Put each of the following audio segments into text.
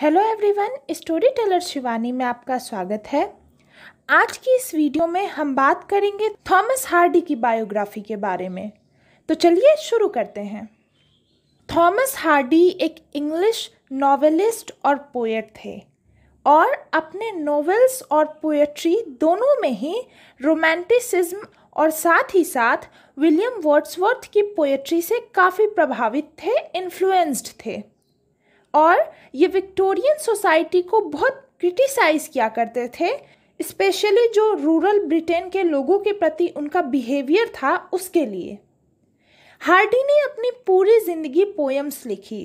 hello everyone story teller Shivani में आपका स्वागत है आज की इस वीडियो में हम बात करेंगे थॉमस हार्डी की बायोग्राफी के बारे में तो चलिए शुरू करते हैं थॉमस हार्डी एक इंग्लिश नॉवेलिस्ट और पोएट थे और अपने नॉवेल्स और पोएट्री दोनों में ही रोमांटिसिज्म और साथ ही साथ विलियम वर्ड्सवर्थ की पोएट्री से काफ़ी प्रभावित थे इन्फ्लुएंस्ड थे और ये विक्टोरियन सोसाइटी को बहुत क्रिटिसाइज़ किया करते थे स्पेशली जो रूरल ब्रिटेन के लोगों के प्रति उनका बिहेवियर था उसके लिए हार्डी ने अपनी पूरी ज़िंदगी पोएम्स लिखी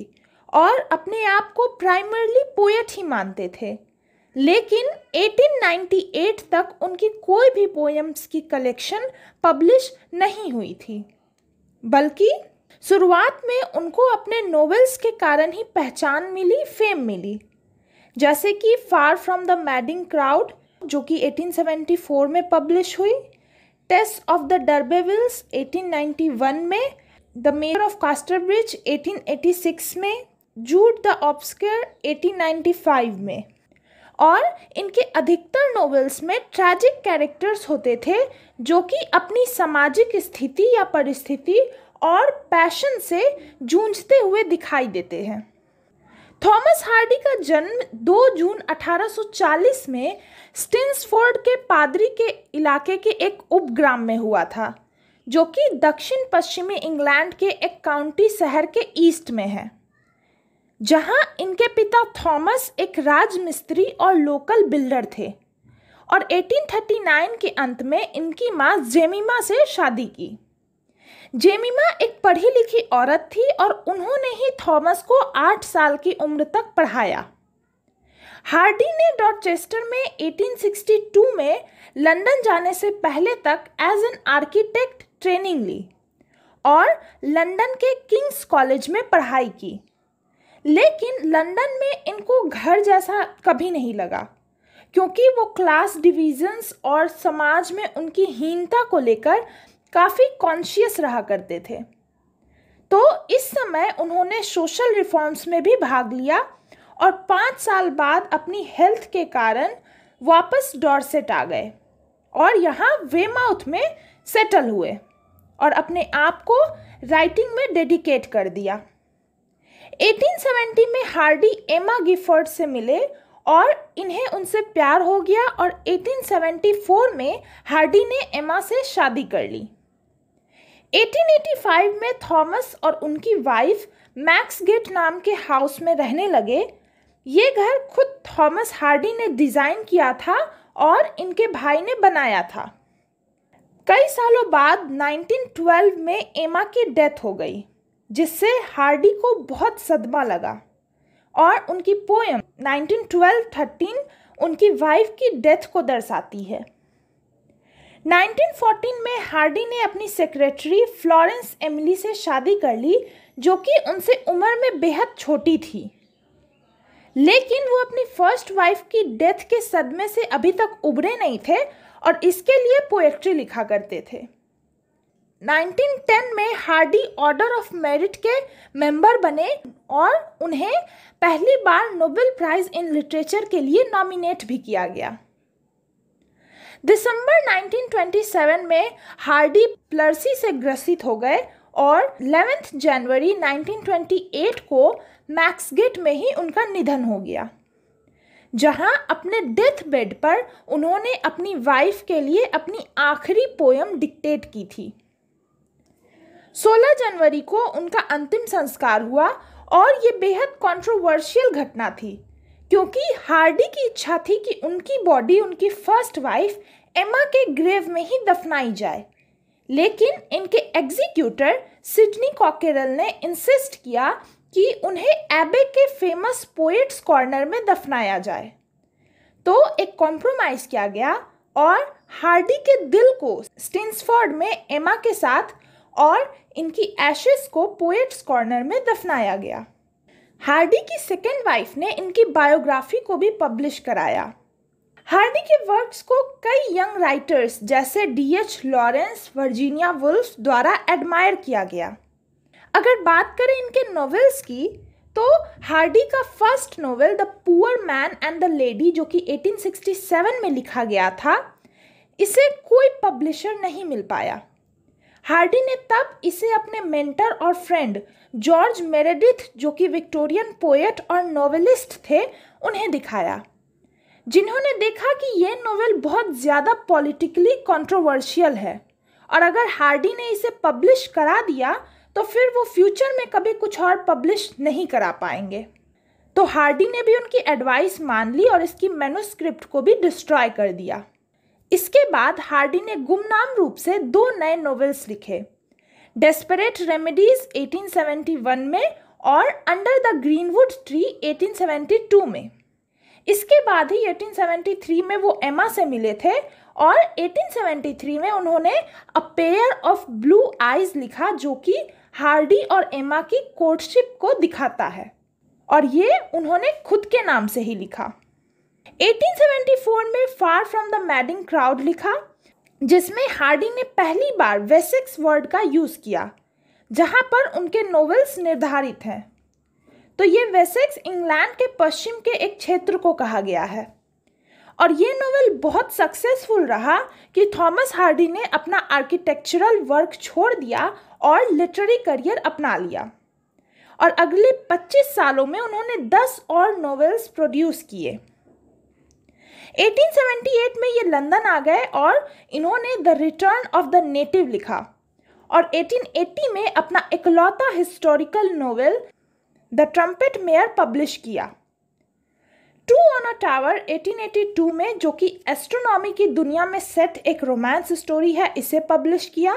और अपने आप को प्राइमरली पोएट ही मानते थे लेकिन 1898 तक उनकी कोई भी पोएम्स की कलेक्शन पब्लिश नहीं हुई थी बल्कि शुरुआत में उनको अपने नॉवेल्स के कारण ही पहचान मिली फेम मिली जैसे कि far from the madding crowd जो कि 1874 में पब्लिश हुई टेस्ट ऑफ द डरबेविल्स 1891 में the mayor of Casterbridge 1886 में जूट द ऑब्स्कर 1895 में और इनके अधिकतर नॉवेल्स में ट्रैजिक कैरेक्टर्स होते थे जो कि अपनी सामाजिक स्थिति या परिस्थिति और पैशन से जूझते हुए दिखाई देते हैं थॉमस हार्डी का जन्म 2 जून 1840 में स्टिन्सफोर्ड के पादरी के इलाके के एक उपग्राम में हुआ था जो कि दक्षिण पश्चिमी इंग्लैंड के एक काउंटी शहर के ईस्ट में है जहां इनके पिता थॉमस एक राजमिस्त्री और लोकल बिल्डर थे और 1839 के अंत में इनकी माँ जेमिमा से शादी की जेमिमा एक पढ़ी लिखी औरत थी और उन्होंने ही थॉमस को आठ साल की उम्र तक पढ़ाया हार्डी ने डॉटचेस्टर में 1862 में लंदन जाने से पहले तक एज एन आर्किटेक्ट ट्रेनिंग ली और लंदन के किंग्स कॉलेज में पढ़ाई की लेकिन लंदन में इनको घर जैसा कभी नहीं लगा क्योंकि वो क्लास डिविजन्स और समाज में उनकी हीनता को लेकर काफ़ी कॉन्शियस रहा करते थे तो इस समय उन्होंने सोशल रिफॉर्म्स में भी भाग लिया और पाँच साल बाद अपनी हेल्थ के कारण वापस डॉरसेट आ गए और यहाँ वेमाउथ में सेटल हुए और अपने आप को राइटिंग में डेडिकेट कर दिया 1870 में हार्डी एमा गिफर्ड से मिले और इन्हें उनसे प्यार हो गया और 1874 में हार्डी ने एमा से शादी कर ली 1885 में थॉमस और उनकी वाइफ मैक्स गेट नाम के हाउस में रहने लगे ये घर खुद थॉमस हार्डी ने डिज़ाइन किया था और इनके भाई ने बनाया था कई सालों बाद 1912 में एमा की डेथ हो गई जिससे हार्डी को बहुत सदमा लगा और उनकी पोएम 1912-13 उनकी वाइफ की डेथ को दर्शाती है 1914 में हार्डी ने अपनी सेक्रेटरी फ्लोरेंस एमिली से शादी कर ली जो कि उनसे उम्र में बेहद छोटी थी लेकिन वो अपनी फर्स्ट वाइफ की डेथ के सदमे से अभी तक उबरे नहीं थे और इसके लिए पोएट्री लिखा करते थे 1910 में हार्डी ऑर्डर ऑफ मेरिट के मेंबर बने और उन्हें पहली बार नोबेल प्राइज़ इन लिटरेचर के लिए नॉमिनेट भी किया गया दिसंबर 1927 में हार्डी प्लर्सी से ग्रसित हो गए और 11 जनवरी 1928 को मैक्सगेट में ही उनका निधन हो गया जहां अपने डेथ बेड पर उन्होंने अपनी वाइफ के लिए अपनी आखिरी पोयम डिक्टेट की थी 16 जनवरी को उनका अंतिम संस्कार हुआ और ये बेहद कंट्रोवर्शियल घटना थी क्योंकि हार्डी की इच्छा थी कि उनकी बॉडी उनकी फर्स्ट वाइफ एमा के ग्रेव में ही दफनाई जाए लेकिन इनके एग्जीक्यूटर सिडनी कॉकेरल ने इंसिस्ट किया कि उन्हें एबे के फेमस पोएट्स कॉर्नर में दफनाया जाए तो एक कॉम्प्रोमाइज़ किया गया और हार्डी के दिल को स्टिन्सफोर्ड में एमा के साथ और इनकी एशेस को पोएट्स कॉर्नर में दफनाया गया हार्डी की सेकेंड वाइफ ने इनकी बायोग्राफी को भी पब्लिश कराया हार्डी के वर्क्स को कई यंग राइटर्स जैसे डीएच लॉरेंस वर्जीनिया वुल्फ द्वारा एडमायर किया गया अगर बात करें इनके नॉवेल्स की तो हार्डी का first novel the poor man and the lady जो कि 1867 में लिखा गया था इसे कोई पब्लिशर नहीं मिल पाया हार्डी ने तब इसे अपने मेंटर और फ्रेंड जॉर्ज मेरेडिथ जो कि विक्टोरियन पोएट और नॉवेलिस्ट थे उन्हें दिखाया जिन्होंने देखा कि यह नोवेल बहुत ज़्यादा पॉलिटिकली कंट्रोवर्शियल है और अगर हार्डी ने इसे पब्लिश करा दिया तो फिर वो फ्यूचर में कभी कुछ और पब्लिश नहीं करा पाएंगे तो हार्डी ने भी उनकी एडवाइस मान ली और इसकी मेनोस्क्रिप्ट को भी डिस्ट्रॉय कर दिया इसके बाद हार्डी ने गुमनाम रूप से दो नए नॉवेल्स लिखे डेस्परेट रेमेडीज 1871 में और अंडर द ग्रीनवुड ट्री 1872 में इसके बाद ही 1873 में वो एमा से मिले थे और 1873 में उन्होंने a pair of blue eyes लिखा जो कि हार्डी और एमा की कोर्टशिप को दिखाता है और ये उन्होंने खुद के नाम से ही लिखा 1874 में far from the madding crowd लिखा जिसमें हार्डी ने पहली बार वेसिक्स वर्ड का यूज़ किया जहाँ पर उनके नॉवेल्स निर्धारित हैं तो ये वेसेक्स इंग्लैंड के पश्चिम के एक क्षेत्र को कहा गया है और ये नोवेल बहुत सक्सेसफुल रहा कि थॉमस हार्डी ने अपना आर्किटेक्चरल वर्क छोड़ दिया और लिटरेरी करियर अपना लिया और अगले 25 सालों में उन्होंने 10 और नोवेल्स प्रोड्यूस किए 1878 में ये लंदन आ गए और इन्होंने the return of the native लिखा और 1880 में अपना इकलौता historical novel the trumpet major publish किया टू ऑन अ टावर 1882 में जो कि एस्ट्रोनॉमी की दुनिया में सेट एक रोमांस स्टोरी है इसे पब्लिश किया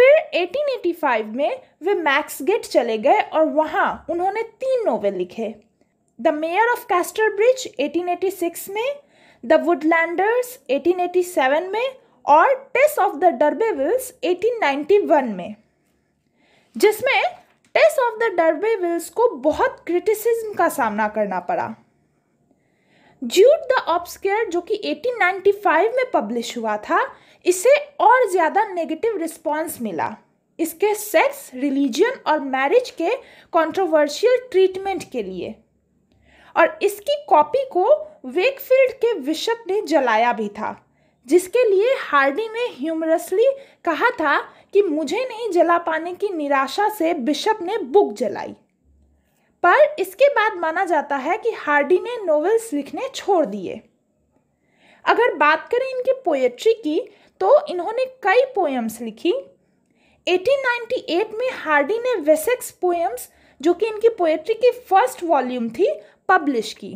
फिर 1885 में वे मैक्स गेट चले गए और वहाँ उन्होंने तीन नोवेल लिखे the mayor of Casterbridge 1886 में द वुडलैंडर्स 1887 में और टेस्ट ऑफ द डरबेविल्स 1891 में जिसमें टेस्ट ऑफ द डरबेविल्स को बहुत क्रिटिसिज्म का सामना करना पड़ा जूट द ऑप्सकेयर जो कि 1895 में पब्लिश हुआ था इसे और ज़्यादा नेगेटिव रिस्पांस मिला इसके सेक्स रिलीजन और मैरिज के कंट्रोवर्शियल ट्रीटमेंट के लिए और इसकी कॉपी को वेकफील्ड के बिशप ने जलाया भी था जिसके लिए हार्डी ने ह्यूमरसली कहा था कि मुझे नहीं जला पाने की निराशा से बिशप ने बुक जलाई पर इसके बाद माना जाता है कि हार्डी ने नॉवेल्स लिखने छोड़ दिए अगर बात करें इनकी पोएट्री की तो इन्होंने कई पोएम्स लिखी 1898 में हार्डी ने वेसेक्स पोएम्स जो कि इनकी पोएट्री की फर्स्ट वॉल्यूम थी पब्लिश की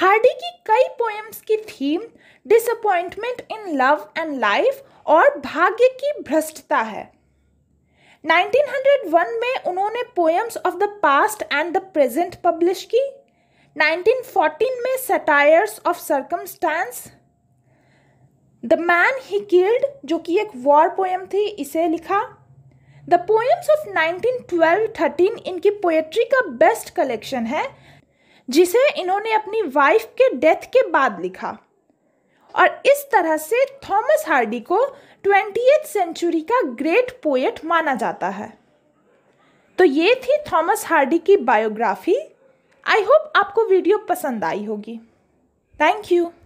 हार्डी की कई पोएम्स की theme disappointment in love and life और भाग्य की भ्रष्टता है 1901 में उन्होंने poems of the past and the present publish की 1914 में satires of circumstance the man he killed जो कि एक वॉर पोएम थी इसे लिखा द पोएम्स ऑफ 1912-13 इनकी पोएट्री का बेस्ट कलेक्शन है जिसे इन्होंने अपनी वाइफ के डेथ के बाद लिखा और इस तरह से थॉमस हार्डी को ट्वेंटी सेंचुरी का ग्रेट पोएट माना जाता है तो ये थी थॉमस हार्डी की बायोग्राफी आई होप आपको वीडियो पसंद आई होगी थैंक यू